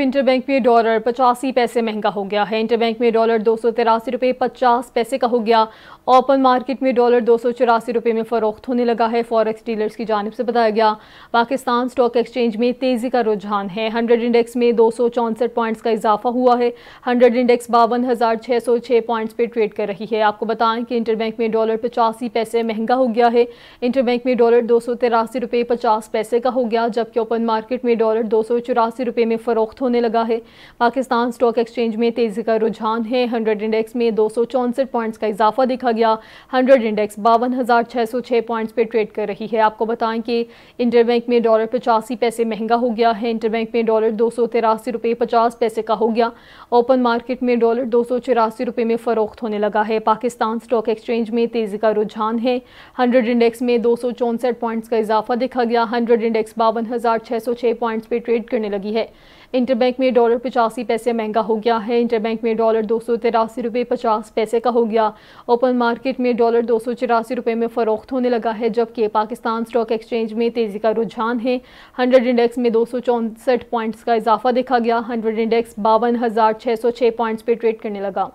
inter bank में dollar पचासी पैसे महंगा हो गया है इंटर बैंक में डॉलर दो सौ तिरासी रुपये पचास पैसे का हो गया ओपन मार्केट में डॉलर दो सौ चौरासी रुपये में फ़रोख्त होने लगा है फॉरेक्स डीलर्स की जानब से बताया गया पाकिस्तान स्टॉक एक्सचेंज में तेज़ी का रुझान है हंड्रेड इंडेक्स में दो सौ चौंसठ पॉइंट्स का इजाफा हुआ है हंड्रेड इंडेक्स बावन हज़ार छः सौ छः पॉइंट्स पर ट्रेड कर रही है आपको बताएं कि इंटर बैंक में डॉलर पचासी पैसे महंगा हो गया है इंटर बैंक में डॉलर दो सौ तिरासी रुपये पचास पैसे का हो गया जबकि ओपन मार्केट में डॉलर दो सौ चौरासी रुपये में फ़रोख्त होने लगा है पाकिस्तान स्टॉक एक्सचेंज में तेज़ी का रुझान है हंड्रेड इंडेक्स में दो पॉइंट्स का इजाफा देखा गया हंड्रेड इंडेक्स बावन पॉइंट्स पर ट्रेड कर रही है आपको बताएं कि इंटरबैंक में डॉलर पचासी पैसे महंगा हो गया है इंटरबैंक में डॉलर दो सौ पैसे का हो गया ओपन मार्केट में डॉलर दो सौ में फ़रोख्त होने लगा है पाकिस्तान स्टॉक एक्सचेंज में तेज़ी का रुझान है हंड्रेड इंडेक्स में दो पॉइंट्स का इजाफा देखा गया हंड्रेड इंडेक्स बावन पॉइंट्स पर ट्रेड करने लगी है इंटर बैंक में डॉलर पचासी पैसे महंगा हो गया है इंटर बैंक में डॉलर दो सौ तिरासी रुपये पचास पैसे का हो गया ओपन मार्केट में डॉलर दो सौ चौरासी रुपये में फ़रोख्त होने लगा है जबकि पाकिस्तान स्टॉक एक्सचेंज में तेज़ी का रुझान है हंड्रेड इंडेक्स में दो सौ चौंसठ पॉइंट्स का इजाफा देखा गया हंड्रेड इंडेक्स बावन हज़ार छः सौ छः पॉइंट्स पर ट्रेड करने लगा